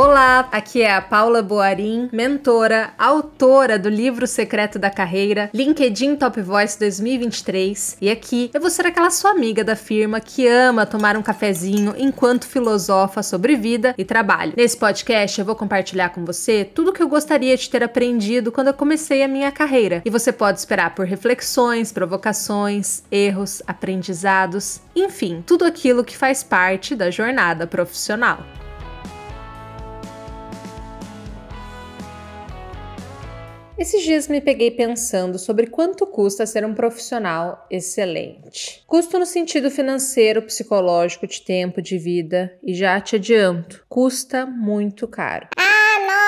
Olá, aqui é a Paula Boarim, mentora, autora do livro Secreto da Carreira, LinkedIn Top Voice 2023, e aqui eu vou ser aquela sua amiga da firma que ama tomar um cafezinho enquanto filosofa sobre vida e trabalho. Nesse podcast eu vou compartilhar com você tudo que eu gostaria de ter aprendido quando eu comecei a minha carreira, e você pode esperar por reflexões, provocações, erros, aprendizados, enfim, tudo aquilo que faz parte da jornada profissional. Esses dias me peguei pensando sobre quanto custa ser um profissional excelente. Custo no sentido financeiro, psicológico, de tempo, de vida, e já te adianto, custa muito caro. Ah!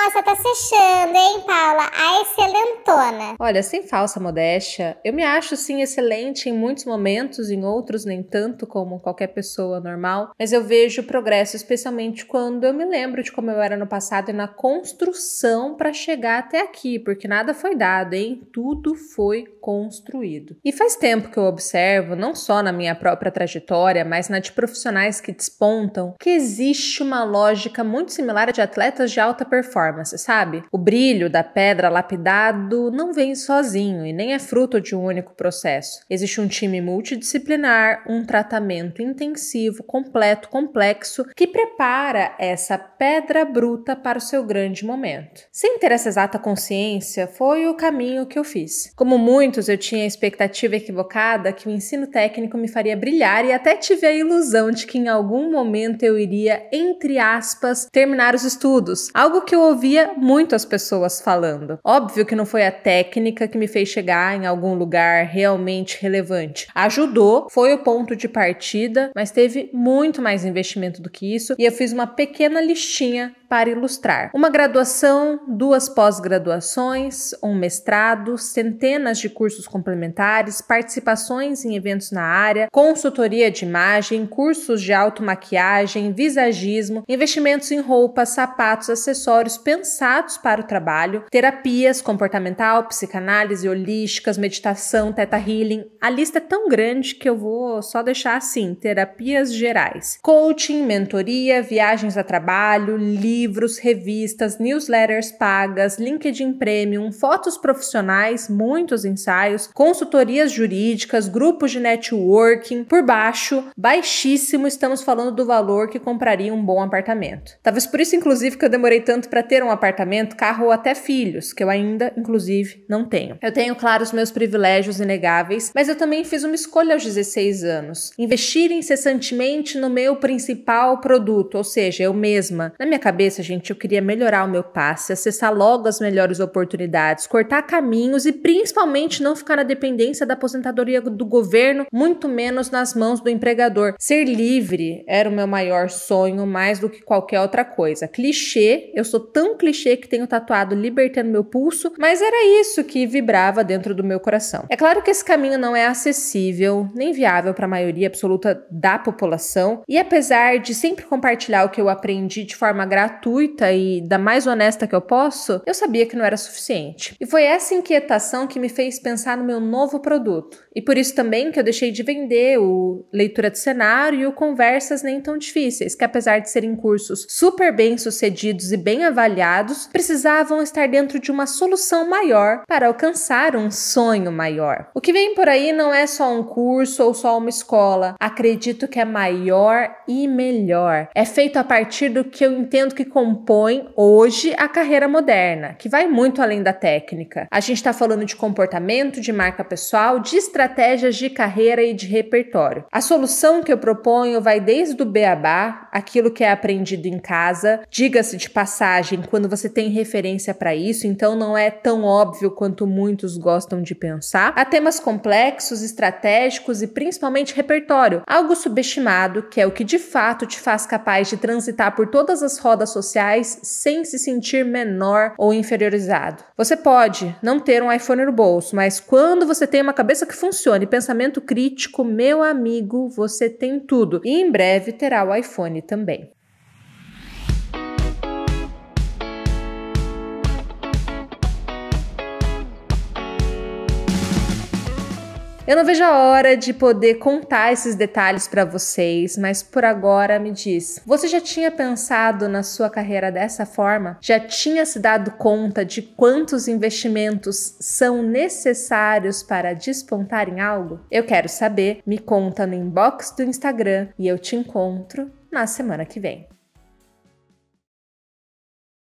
Nossa, tá se achando, hein, Paula? A excelentona. Olha, sem falsa modéstia, eu me acho sim excelente em muitos momentos, em outros nem tanto como qualquer pessoa normal, mas eu vejo progresso, especialmente quando eu me lembro de como eu era no passado e na construção para chegar até aqui, porque nada foi dado, hein? Tudo foi construído. E faz tempo que eu observo, não só na minha própria trajetória, mas na de profissionais que despontam, que existe uma lógica muito similar de atletas de alta performance performance, sabe? O brilho da pedra lapidado não vem sozinho e nem é fruto de um único processo. Existe um time multidisciplinar, um tratamento intensivo, completo, complexo, que prepara essa pedra bruta para o seu grande momento. Sem ter essa exata consciência, foi o caminho que eu fiz. Como muitos, eu tinha a expectativa equivocada que o ensino técnico me faria brilhar e até tive a ilusão de que em algum momento eu iria, entre aspas, terminar os estudos. Algo que eu ouvi ouvia muito as pessoas falando. Óbvio que não foi a técnica que me fez chegar em algum lugar realmente relevante. Ajudou, foi o ponto de partida, mas teve muito mais investimento do que isso e eu fiz uma pequena listinha para ilustrar. Uma graduação, duas pós-graduações, um mestrado, centenas de cursos complementares, participações em eventos na área, consultoria de imagem, cursos de automaquiagem, visagismo, investimentos em roupas, sapatos, acessórios pensados para o trabalho, terapias comportamental, psicanálise holísticas, meditação, teta healing. A lista é tão grande que eu vou só deixar assim: terapias gerais, coaching, mentoria, viagens a trabalho, livros livros, revistas, newsletters pagas, LinkedIn Premium, fotos profissionais, muitos ensaios, consultorias jurídicas, grupos de networking. Por baixo, baixíssimo, estamos falando do valor que compraria um bom apartamento. Talvez por isso, inclusive, que eu demorei tanto para ter um apartamento, carro ou até filhos, que eu ainda, inclusive, não tenho. Eu tenho, claro, os meus privilégios inegáveis, mas eu também fiz uma escolha aos 16 anos: investir incessantemente no meu principal produto, ou seja, eu mesma. Na minha cabeça, cabeça, gente, eu queria melhorar o meu passe, acessar logo as melhores oportunidades, cortar caminhos e principalmente não ficar na dependência da aposentadoria do governo, muito menos nas mãos do empregador. Ser livre era o meu maior sonho, mais do que qualquer outra coisa. Clichê, eu sou tão clichê que tenho tatuado libertando meu pulso, mas era isso que vibrava dentro do meu coração. É claro que esse caminho não é acessível, nem viável para a maioria absoluta da população, e apesar de sempre compartilhar o que eu aprendi de forma gratuita, gratuita e da mais honesta que eu posso, eu sabia que não era suficiente. E foi essa inquietação que me fez pensar no meu novo produto. E por isso também que eu deixei de vender o Leitura de Cenário e o Conversas Nem Tão Difíceis, que apesar de serem cursos super bem sucedidos e bem avaliados, precisavam estar dentro de uma solução maior para alcançar um sonho maior. O que vem por aí não é só um curso ou só uma escola. Acredito que é maior e melhor. É feito a partir do que eu entendo que que compõem hoje a carreira moderna, que vai muito além da técnica. A gente está falando de comportamento, de marca pessoal, de estratégias de carreira e de repertório. A solução que eu proponho vai desde o beabá, aquilo que é aprendido em casa, diga-se de passagem, quando você tem referência para isso, então não é tão óbvio quanto muitos gostam de pensar, a temas complexos, estratégicos e principalmente repertório, algo subestimado, que é o que de fato te faz capaz de transitar por todas as rodas sociais sem se sentir menor ou inferiorizado. Você pode não ter um iPhone no bolso, mas quando você tem uma cabeça que funcione e pensamento crítico, meu amigo, você tem tudo. E em breve terá o iPhone também. Eu não vejo a hora de poder contar esses detalhes para vocês, mas por agora me diz: você já tinha pensado na sua carreira dessa forma? Já tinha se dado conta de quantos investimentos são necessários para despontar em algo? Eu quero saber. Me conta no inbox do Instagram e eu te encontro na semana que vem.